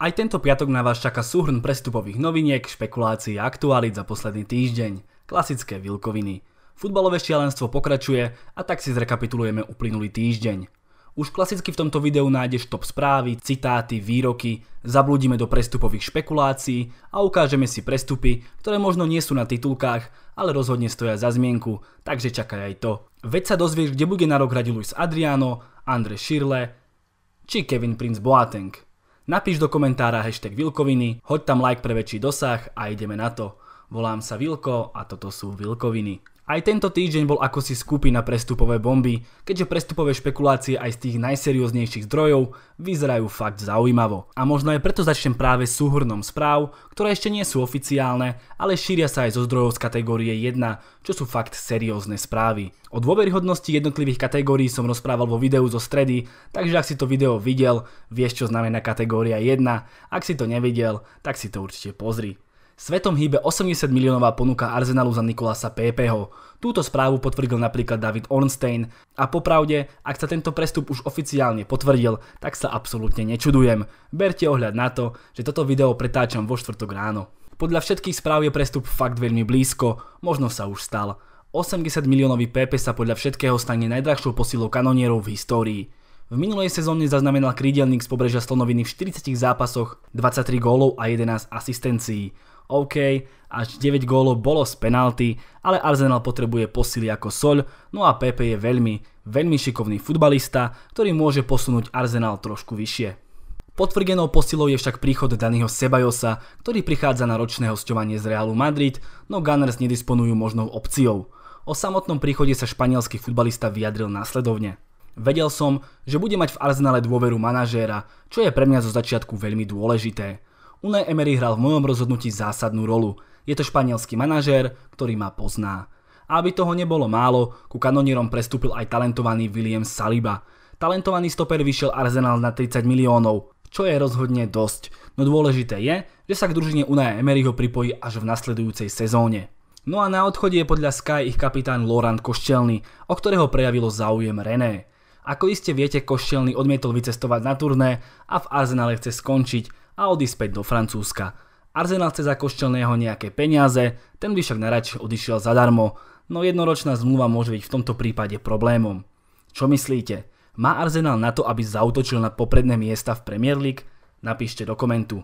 Aj tento piatok na vás čaká súhrn prestupových noviniek, špekulácií a aktuálit za posledný týždeň. Klasické vilkoviny. Futbalové šialenstvo pokračuje a tak si zrekapitulujeme uplynulý týždeň. Už klasicky v tomto videu nájdeš top správy, citáty, výroky, zabludíme do prestupových špekulácií a ukážeme si prestupy, ktoré možno nie sú na titulkách, ale rozhodne stoja za zmienku, takže čakaj aj to. Veď sa dozvieš, kde bude na rok hrať Luis Adriano, Andre Schirle či Kevin Prince Boateng. Napíš do komentára hashtag Vilkoviny, hoď tam like pre väčší dosah a ideme na to. Volám sa Vilko a toto sú Vilkoviny. Aj tento týždeň bol ako si skupina prestupové bomby, keďže prestupové špekulácie aj z tých najserióznejších zdrojov vyzerajú fakt zaujímavo. A možno aj preto začnem práve súhrnom správ, ktoré ešte nie sú oficiálne, ale šíria sa aj zo zdrojov z kategórie 1, čo sú fakt seriózne správy. O dôveryhodnosti jednotlivých kategórií som rozprával vo videu zo stredy, takže ak si to video videl, vieš čo znamená kategória 1, ak si to nevidel, tak si to určite pozri. Svetom hýbe 80 miliónová ponuka Arsenalu za Nikolasa Pepeho. Túto správu potvrdil napríklad David Ornstein a popravde, ak sa tento prestup už oficiálne potvrdil, tak sa absolútne nečudujem. Berte ohľad na to, že toto video pretáčam vo štvrtok ráno. Podľa všetkých správ je prestup fakt veľmi blízko, možno sa už stal. 80 miliónový PP sa podľa všetkého stane najdrahšou posilou kanonierov v histórii. V minulej sezóne zaznamenal krídelník z pobrežia Slonoviny v 40 zápasoch 23 gólov a 11 asistencií. OK, až 9 gólov bolo z penalty, ale Arsenal potrebuje posily ako soľ, no a Pepe je veľmi, veľmi šikovný futbalista, ktorý môže posunúť Arsenal trošku vyššie. Potvrdenou posilou je však príchod Daniho Sebajosa, ktorý prichádza na ročné hostovanie z Realu Madrid, no Gunners nedisponujú možnou opciou. O samotnom príchode sa španielský futbalista vyjadril následovne. Vedel som, že bude mať v Arsenale dôveru manažéra, čo je pre mňa zo začiatku veľmi dôležité. Unai Emery hral v mojom rozhodnutí zásadnú rolu. Je to španielský manažér, ktorý ma pozná. A aby toho nebolo málo, ku kanonierom prestúpil aj talentovaný William Saliba. Talentovaný stoper vyšiel Arsenal na 30 miliónov, čo je rozhodne dosť, no dôležité je, že sa k družine Unaja Emeryho pripojí až v nasledujúcej sezóne. No a na odchode je podľa Sky ich kapitán Laurent Koštelny, o ktorého prejavilo záujem René. Ako iste viete, Koštelny odmietol vycestovať na turné a v Arsenale chce skončiť, a odísť späť do Francúzska. Arsenal chce za Koščelného nejaké peniaze, ten by však najradšej odišiel zadarmo, no jednoročná zmluva môže byť v tomto prípade problémom. Čo myslíte? Má Arsenal na to, aby zautočil na popredné miesta v Premier League? Napíšte do komentu.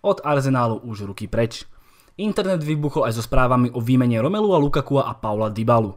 Od Arsenálu už ruky preč. Internet vybuchol aj so správami o výmene Romelu a Lukaku a Paula Dybalu.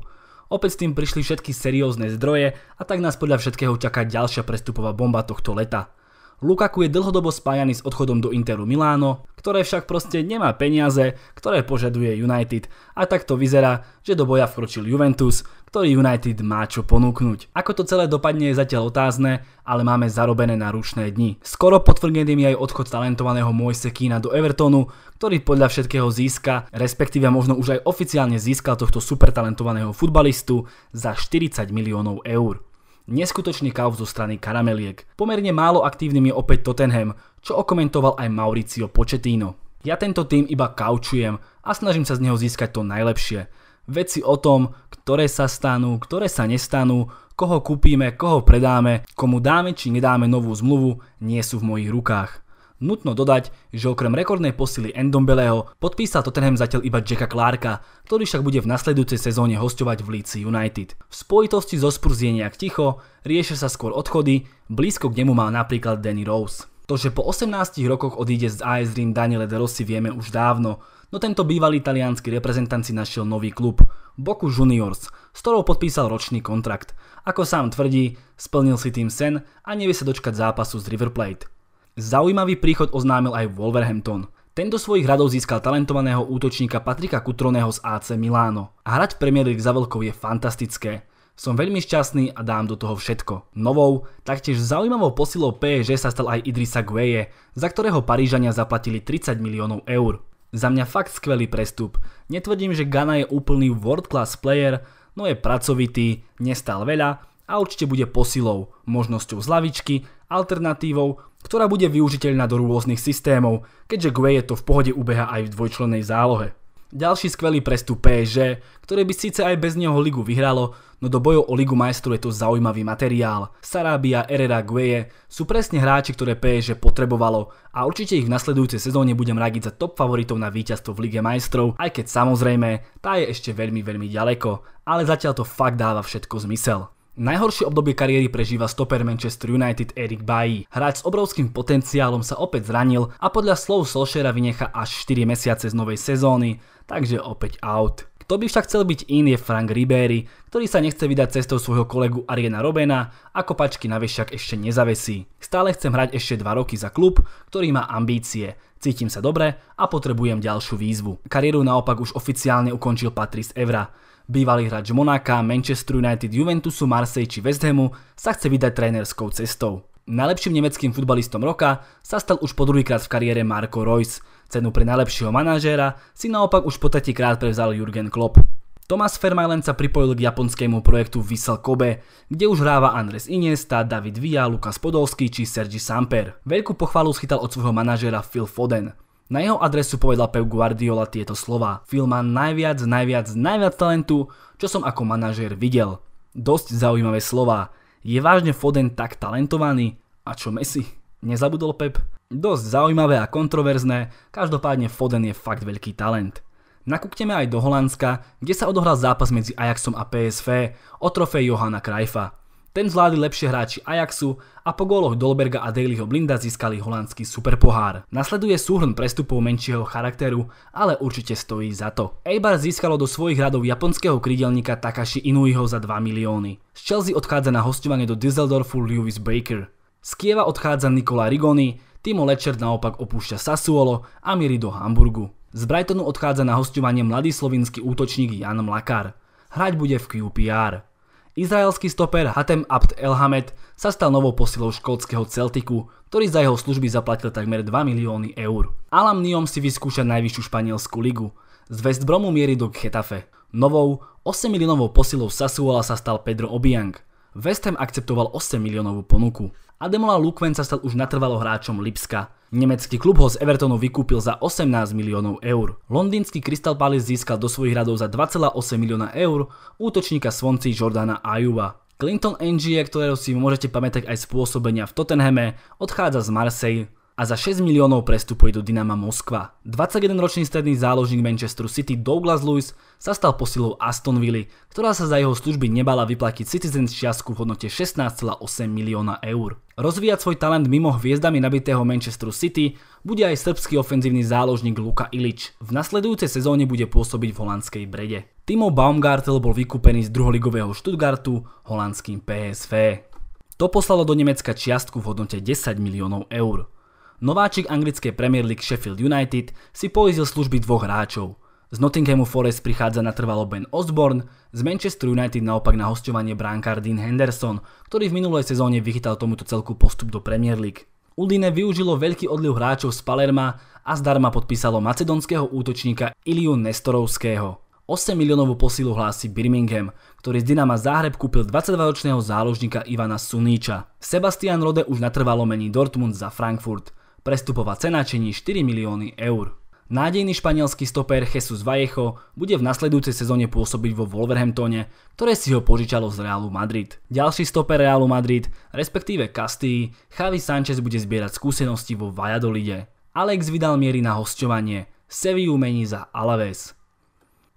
Opäť s tým prišli všetky seriózne zdroje a tak nás podľa všetkého čaká ďalšia prestupová bomba tohto leta. Lukaku je dlhodobo spájaný s odchodom do Interu Miláno, ktoré však proste nemá peniaze, ktoré požaduje United a takto vyzerá, že do boja vkročil Juventus, ktorý United má čo ponúknuť. Ako to celé dopadne je zatiaľ otázne, ale máme zarobené na rušné dni. Skoro potvrdený mi aj odchod talentovaného Moise Kína do Evertonu, ktorý podľa všetkého získa, respektíve možno už aj oficiálne získal tohto supertalentovaného futbalistu za 40 miliónov eur neskutočný kauf zo strany karameliek. Pomerne málo aktívnym je opäť Tottenham, čo okomentoval aj Mauricio Pochettino. Ja tento tým iba kaučujem a snažím sa z neho získať to najlepšie. Veci o tom, ktoré sa stanú, ktoré sa nestanú, koho kúpime, koho predáme, komu dáme či nedáme novú zmluvu, nie sú v mojich rukách. Nutno dodať, že okrem rekordnej posily Endombeleho podpísal Tottenham zatiaľ iba Jacka Clarka, ktorý však bude v nasledujúcej sezóne hostovať v Leeds United. V spojitosti zo Spurs je nejak ticho, riešia sa skôr odchody, blízko k nemu má napríklad Danny Rose. To, že po 18 rokoch odíde z AS Rim Daniele De Rossi vieme už dávno, no tento bývalý talianský reprezentant si našiel nový klub, Boku Juniors, s ktorou podpísal ročný kontrakt. Ako sám tvrdí, splnil si tým sen a nevie sa dočkať zápasu z River Plate. Zaujímavý príchod oznámil aj Wolverhampton. Ten do svojich radov získal talentovaného útočníka Patrika Kutroného z AC Milano. A hrať Premier League za veľkou je fantastické. Som veľmi šťastný a dám do toho všetko. Novou, taktiež zaujímavou posilou PSG sa stal aj Idrisa Gueye, za ktorého Parížania zaplatili 30 miliónov eur. Za mňa fakt skvelý prestup. Netvrdím, že Gana je úplný world class player, no je pracovitý, nestal veľa a určite bude posilou, možnosťou z lavičky, alternatívou ktorá bude využiteľná do rôznych systémov, keďže je to v pohode ubeha aj v dvojčlennej zálohe. Ďalší skvelý prestup PSG, ktoré by síce aj bez neho ligu vyhralo, no do bojov o ligu majstru je to zaujímavý materiál. Sarabia, Herrera, Gueye sú presne hráči, ktoré PSG potrebovalo a určite ich v nasledujúcej sezóne budem radiť za top favoritov na víťazstvo v Lige majstrov, aj keď samozrejme tá je ešte veľmi veľmi ďaleko, ale zatiaľ to fakt dáva všetko zmysel. Najhoršie obdobie kariéry prežíva stoper Manchester United Eric Bailly. Hráč s obrovským potenciálom sa opäť zranil a podľa slov Solskjaera vynecha až 4 mesiace z novej sezóny, takže opäť out. Kto by však chcel byť in je Frank Ribéry, ktorý sa nechce vydať cestou svojho kolegu Ariana Robena a kopačky na vešiak ešte nezavesí. Stále chcem hrať ešte 2 roky za klub, ktorý má ambície, cítim sa dobre a potrebujem ďalšiu výzvu. Kariéru naopak už oficiálne ukončil Patrice Evra. Bývalý hráč Monáka, Manchester United, Juventusu, Marseille či West Hamu sa chce vydať trénerskou cestou. Najlepším nemeckým futbalistom roka sa stal už po druhýkrát v kariére Marco Reus. Cenu pre najlepšieho manažéra si naopak už po tretíkrát prevzal Jurgen Klopp. Thomas Vermaelen sa pripojil k japonskému projektu Vissel Kobe, kde už hráva Andres Iniesta, David Villa, Lukas Podolsky či Sergi Samper. Veľkú pochvalu schytal od svojho manažéra Phil Foden. Na jeho adresu povedal Pep Guardiola tieto slova. Phil má najviac, najviac, najviac talentu, čo som ako manažér videl. Dosť zaujímavé slova. Je vážne Foden tak talentovaný? A čo Messi? Nezabudol Pep? Dosť zaujímavé a kontroverzné, každopádne Foden je fakt veľký talent. Nakúkneme aj do Holandska, kde sa odohral zápas medzi Ajaxom a PSV o trofej Johana Krajfa. Ten zvládli lepšie hráči Ajaxu a po góloch Dolberga a Dalyho Blinda získali holandský superpohár. Nasleduje súhrn prestupov menšieho charakteru, ale určite stojí za to. Eibar získalo do svojich radov japonského krydelníka Takashi Inuiho za 2 milióny. Z Chelsea odchádza na hostovanie do Düsseldorfu Lewis Baker. Z Kieva odchádza Nikola Rigoni, Timo Lečer naopak opúšťa Sassuolo a mierí do Hamburgu. Z Brightonu odchádza na hostovanie mladý slovinský útočník Jan Mlakar. Hrať bude v QPR. Izraelský stoper Hatem Abt Elhamed sa stal novou posilou škótskeho Celtiku, ktorý za jeho služby zaplatil takmer 2 milióny eur. Alam Niom si vyskúša najvyššiu španielskú ligu. Z West Bromu mierí do Getafe. Novou, 8 miliónovou posilou Sasuola sa stal Pedro Obiang. West Ham akceptoval 8 miliónovú ponuku. Ademola Lukven sa stal už natrvalo hráčom Lipska. Nemecký klub ho z Evertonu vykúpil za 18 miliónov eur. Londýnsky Crystal Palace získal do svojich radov za 2,8 milióna eur útočníka Svonci Jordana Ayuba. Clinton Engie, ktorého si môžete pamätať aj spôsobenia v Tottenhame, odchádza z Marseille a za 6 miliónov prestupuje do Dynama Moskva. 21-ročný stredný záložník Manchesteru City Douglas Lewis sa stal posilou Aston Villa, ktorá sa za jeho služby nebala vyplatiť Citizens čiastku v hodnote 16,8 milióna eur. Rozvíjať svoj talent mimo hviezdami nabitého Manchesteru City bude aj srbský ofenzívny záložník Luka Ilič. V nasledujúcej sezóne bude pôsobiť v holandskej Brede. Timo Baumgartel bol vykúpený z druholigového Stuttgartu holandským PSV. To poslalo do Nemecka čiastku v hodnote 10 miliónov eur. Nováčik anglickej Premier League Sheffield United si poizil služby dvoch hráčov. Z Nottinghamu Forest prichádza na trvalo Ben Osborne, z Manchester United naopak na hostovanie bránkár Dean Henderson, ktorý v minulej sezóne vychytal tomuto celku postup do Premier League. Udine využilo veľký odliv hráčov z Palerma a zdarma podpísalo macedonského útočníka Iliu Nestorovského. 8 miliónovú posilu hlási Birmingham, ktorý z Dynama Záhreb kúpil 22-ročného záložníka Ivana Suníča. Sebastian Rode už natrvalo mení Dortmund za Frankfurt. Prestupová cena činí 4 milióny eur. Nádejný španielský stoper Jesus Vallejo bude v nasledujúcej sezóne pôsobiť vo Wolverhamptone, ktoré si ho požičalo z Realu Madrid. Ďalší stoper Realu Madrid, respektíve Castille, Javi Sanchez bude zbierať skúsenosti vo Valladolide. Alex vydal miery na hosťovanie Sevilla mení za Alaves.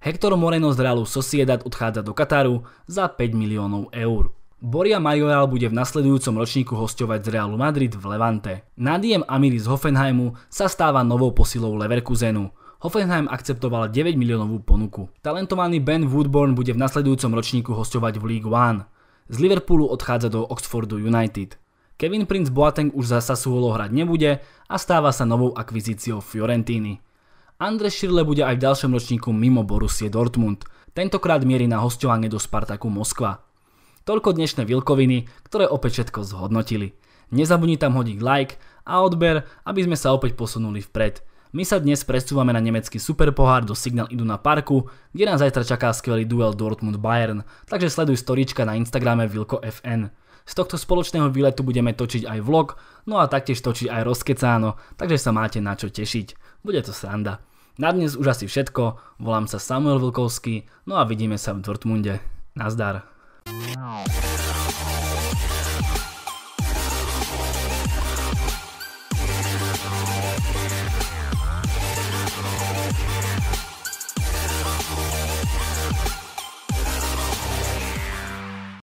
Hector Moreno z Realu Sociedad odchádza do Kataru za 5 miliónov eur. Boria Majoral bude v nasledujúcom ročníku hostovať z Realu Madrid v Levante. Nadiem Amiri z Hoffenheimu sa stáva novou posilou Leverkusenu. Hoffenheim akceptoval 9 miliónovú ponuku. Talentovaný Ben Woodburn bude v nasledujúcom ročníku hostovať v League One. Z Liverpoolu odchádza do Oxfordu United. Kevin Prince Boateng už za Sassuolo hrať nebude a stáva sa novou akvizíciou Fiorentíny. Andres Schirle bude aj v ďalšom ročníku mimo Borussie Dortmund. Tentokrát mierí na hostovanie do Spartaku Moskva. Toľko dnešné Vilkoviny, ktoré opäť všetko zhodnotili. Nezabudni tam hodiť like a odber, aby sme sa opäť posunuli vpred. My sa dnes presúvame na nemecký superpohár do Signal Iduna Parku, kde nás zajtra čaká skvelý duel Dortmund-Bayern, takže sleduj storička na Instagrame VilkoFN. Z tohto spoločného výletu budeme točiť aj vlog, no a taktiež točiť aj rozkecáno, takže sa máte na čo tešiť. Bude to sranda. Na dnes už asi všetko, volám sa Samuel Vilkovský, no a vidíme sa v Dortmunde. Nazdar. Wow.